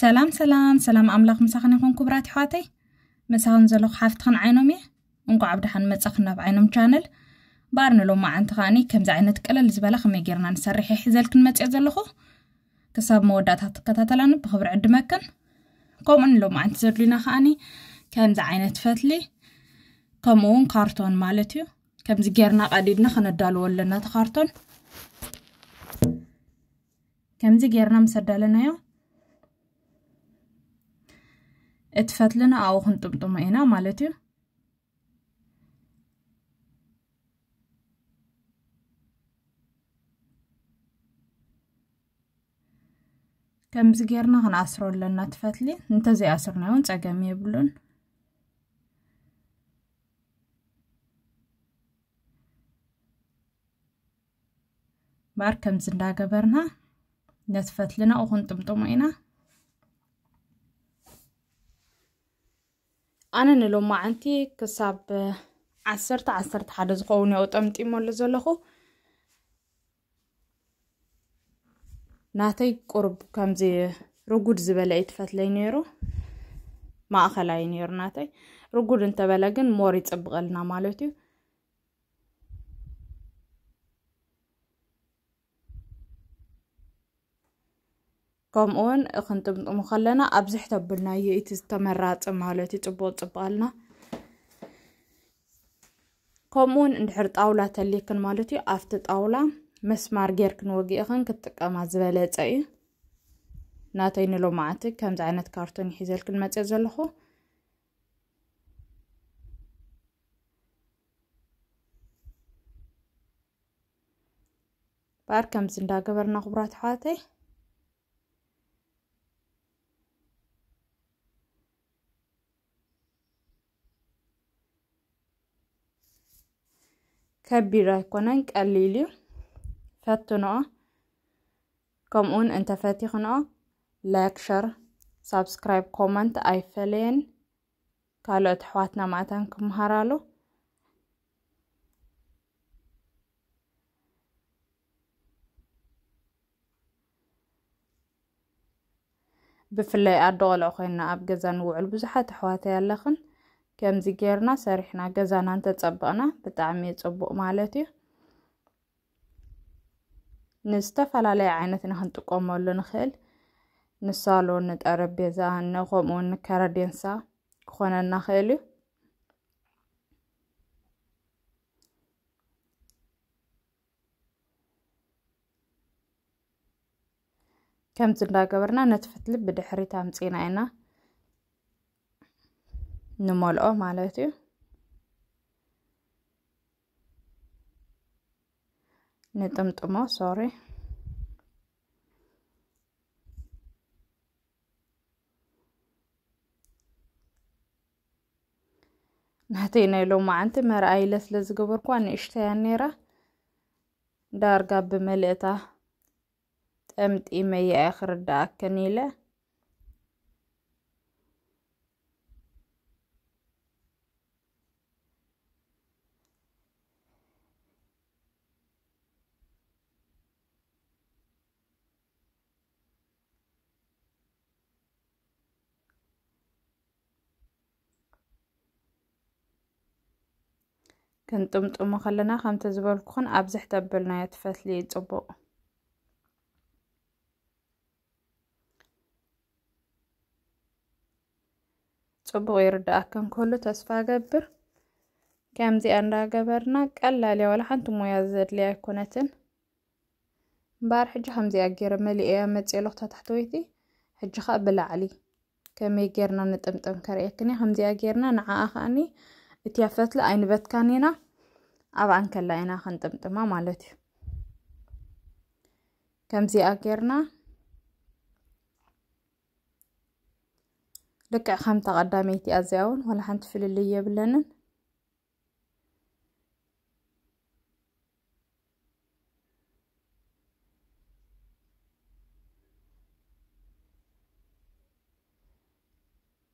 ሰላም ሰላም ሰላም ኣምላኽ ምሳኽን ይኹንኩ ብራት ኣሕዋተይ መሳኽን ዘለኹ ሓፍትኽን ዓይኖም እየ እንኳዕ ኣብ ድሓን መጻኽን ናብ ዓይኖም ቻነል ባር ንሎም ማዓንቲ ከኣኒ ከምዚ ዓይነት ቀለል ዝበላ ከመይ ጌርና ንሰርሕ ይሕዘልክን መፅአ ዘለኹ ክሳብ መወዳእታ ትከታተላኒ ብክብሪ ዕድመክን ከምኡ ንሎም ማዓንቲ ዘድልዩና ከኣኒ ከምዚ ዓይነት ፈትሊ ከምኡውን ካርቶን ማለት እዩ ከምዚ ጌርና ቀዲድና ከነዳልዎ ኣለና እቲ ካርቶን ከምዚ ጌርና ምስ ኣዳለናዮ እትፈትልና አውኽን ጥምጥሞ ኢና ማለት እዩ ከምዚ ጌርና ክንኣስሮ ኣለና ትፈትሊ እንተዘይኣስርና እውን ፀገም የብሉን ባር ከምዚ እንዳገበርና ነትፈትልና ኡኹን ጥምጥሞ ኢና ኣነ ንሎም ማዓንቲ ክሳብ ዓሰርተ ዓሰርተ ሓደ ዝኸውን ያው ጠምጢሞሉ ዘለኹ ናተይ ቁርብ ከምዚ ርጉድ ዝበለ እዩ ትፈትለይ ነይሩ ማእኸላይ ነይሩ ናተይ ርጉድ እንተበለ ግን ሞር ይፅብቐልና ማለት እዩ ከምኡውን ክንጥምጥሙ ከለና ኣብዝሕ ተብልናዮ እቲ ዝተመራፂ ማለት እዩ ፅቡቅ ከምኡ ውን እንድሕር ጣውላ ተሊክን ማለት እዩ ኣብቲ ጣውላ መስማር ጌርክን ወጊእኽን ክትጥቀማ ዝበለፀ እዩ ናተይ ንሎማዓቲ ከምዚ ዓይነት ካርቶን ይሒዘልክን መፅእ ዘለኹ ባር ከምዚ እንዳገበርና ክቡራት ኣሕዋተይ كبيرة كونن قليلي فتنة كمون انت فاتيخنا لاكشر سبسكرايب كومنت ايفلين ካልኦት ኣሕዋትና ማእተን ክምሃራሉ ብፍላይ ኣዶ ቆልዑ ኮይንና ኣብ ገዛ ንውዕል ከምዚ ጌርና ሰሪሕና ገዛና እንተፀበቕና ብጣዕሚ ፅቡቕ ማለት እዩ ንዝተፈላለየ ዓይነት ንክንጥቀመሉ ንኽእል ንሳሎን ንጠረጴዛ ከምኡውን ንከረዴንሳ ክኾነና ክእል እዩ ከምዚ እንዳገበርና ነቲ ፍትሊ ብድሕሪት ኣምፂና ኢና ንመልኦ ማለት እዩ ንጥምጥሞ ሶሪ ናተይ ናይ ሎም መዓንቲ መርኣይለ ስለ ዝገበርኳ ንእሽተያ ነይራ ዳርጋ ብመልእታ ጠምጢመያ እየ ክርዳእክን ኢለ ክንጥምጥሞ ከለና ከምቲ ዝበልኩኹን ኣብ ዝሕተበልናዮ ትፈትሊ ፅቡቕ ፅቡቕ ይርዳኣከን ከሉ ተስፋ ገብር ከምዚኣ እንዳገበርና ቀላል ዋላ ሓንቲ ሞያ ዘድልያ ኣይኮነትን እምበር ሕጂ ከምዚኣ ገይረ መሊእያ መፅለኹ ታሕተወይቲ ሕጂ ከዓ ብላዕሊ ከመይ ጌርና ንጥምጥም ከርእየክን ከምዚኣ ጌርና ንዓኣ ከዓኒ እትያፈትሊ ኣይንበትካን ኢና ኣብ ኣንከላ ኢና ክንጥምጥማ ማለት እዩ ከምዚኣ ጌርና ልክዕ ከምታ ቀዳመይቲ እዚኣ እውን ዋላ ሓንቲ ፍልልይ የብለንን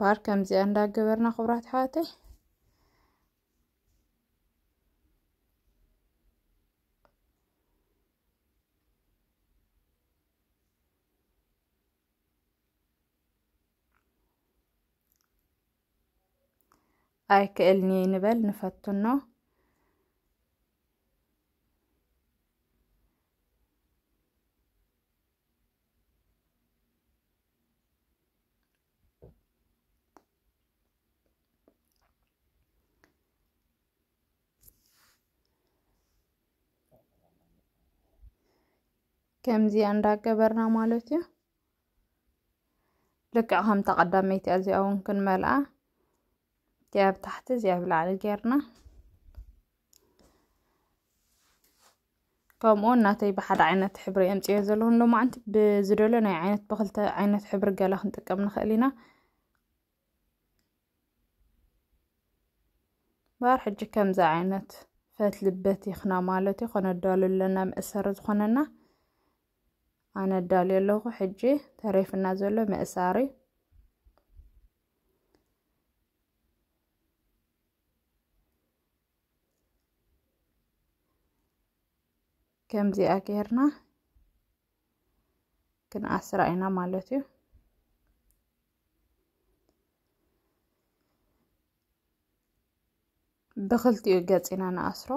ባር ከምዚኣ እንዳገበርና ክቡራት ኣሕዋተይ ኣይክእልኒ ንበል ንፈትኖ ከምዚ እንዳገበርና ማለት እዩ ልክዕ ከምታ ቀዳመይቲ እዚኣ እውን ክንመልኣ زياب تحت زياب العلي قيرنا كامو ناتي بحد عينات حبري امتي ازلون لو ما انت بزدولون اي عينات بخلتا عينات حبر قاله كم نخلينا بار حج كم زا عينات فات لباتي خنا مالتي خنا الدالو لنا مأسارت خنانا انا الدالي اللوغو حجي تاريف النازلو مأساري ከምዚኣ ጌርና ክንኣስራ ኢና ማለት እዩ ብክልቲኡ ገፅ ኢና ንኣስሮ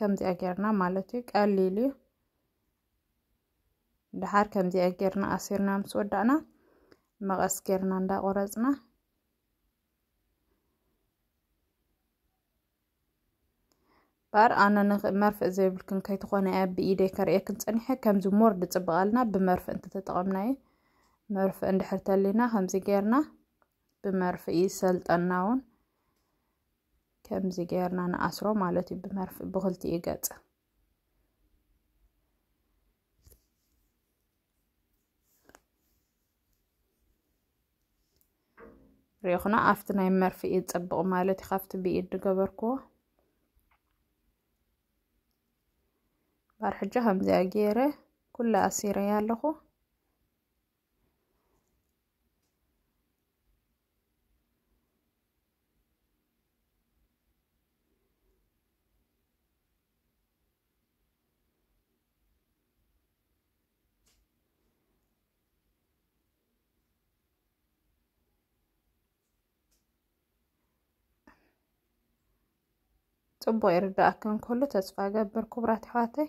ከምዚኣ ጌርና ማለት እዩ ቀሊል እዩ ድሓር ከምዚኣ ጌርና ኣሲርና ምስ ወዳእና መቐስ ጌርና እንዳቆረፅና بار أنا نغ مرف زي بلكن كي تخونا أب بإيدي كريه كنت أنيحة كم زو مور دي تبغالنا بمرف أنت تتغمناي مرف أندي حرتالينا همزي جيرنا بمرف إي سلت أناون كم زي جيرنا نأسرو مالتي بمرف بغلتي إيقات ريخنا أفتنا مرف إي تبغو مالتي خافت بإيد قبركو barxajo hamzaageere kulla asirayaaloqo ጽቡቕ ይርዳእክን ኩሉ ተስፋ ገብር ክቡራት ኣሕዋተይ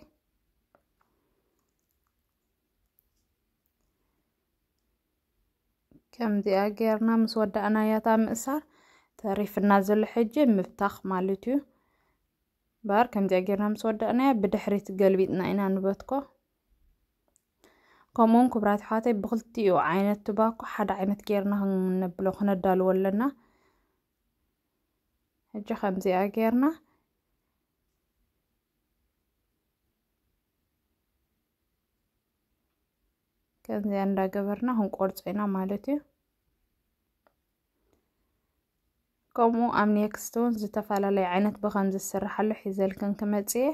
ከም ገርና ምስ ምስ ወዳእናያታ ምእሳር ተሪፍና ዘሎ ሕጂ ምብታኽ ማለት እዩ እምበር ከምዚኣ ገርና ምስ ወዳእናያ ብድሕሪት ገልቢጥና ኢና ንበትኮ ከምኡውን ክቡራት ኣሕዋተይ ብክልቲኡ ዓይነት ትባኮ ሓደ ዓይነት ገርና ክንብሎ ክነዳልዎ ኣለና ሕጂ ከምዚኣ ገርና ከምዚኣ እንዳገበርና ክንቆርፆ ኢና ማለት እዩ ከምኡ ኣብ ኔክስት እውን ዝተፈላለየ ዓይነት ብከምዚ ዝስርሓሉ ሒዘልክን ክመፅየ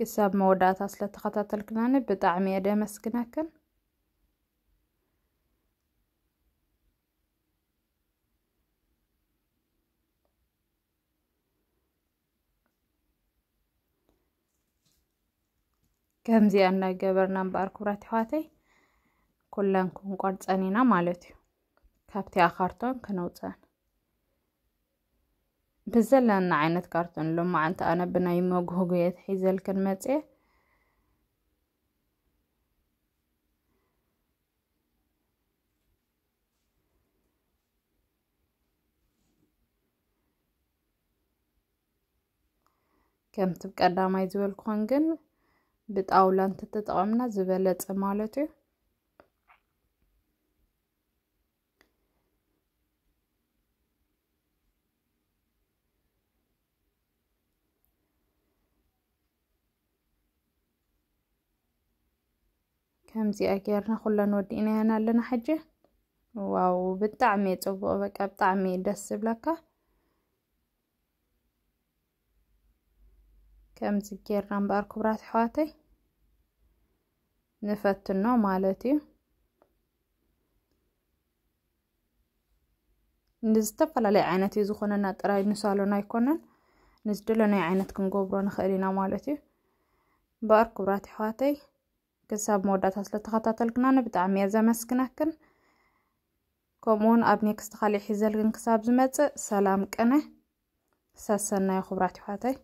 ክሳብ መወዳእታ ስለተኸታተልክናኒ ብጣዕሚ እየ ደመስግነክን ከምዚኣ እናገበርና እምበኣር ክብራት ኣሕዋተይ ኩለንኩም ቋርፀኒና ማለት እዩ ካብቲ ካርቶን ክነውፅአን ብዘለና ዓይነት ካርቶን ሎማዓንቲ ኣነ ብናይ መጉሆ ጉየት ሒዘልክን መፅአ ከምቲ ቀዳማይ ዝበልክኾን ግን ብጣውላ እንተተጠቐምና ዝበለፀ ማለት እዩ كمزي أكيرنا خلنا ودينا هنا لنا حجة واو بالطعمي تصبو بقى بطعمي دس بلاكا كمزي كيرنا باركو برات حواتي نفتنا مالتي نزتفل على عينتي زخونا نتراي نسالونا نزدلو نزدلنا عينتكم قبرون خلينا مالتي باركو برات حواتي ክሳብ መወዳእታ ስለ ተኸታተልክና ንብጣዕሚ እየ ዘመስግነክን ከምኡውን ኣብ ኔክስት ካሊእ ሒዘልግን ክሳብ ዝመፅእ ሰላም ቅነ ሰሰናይ ክብራት ይኋተይ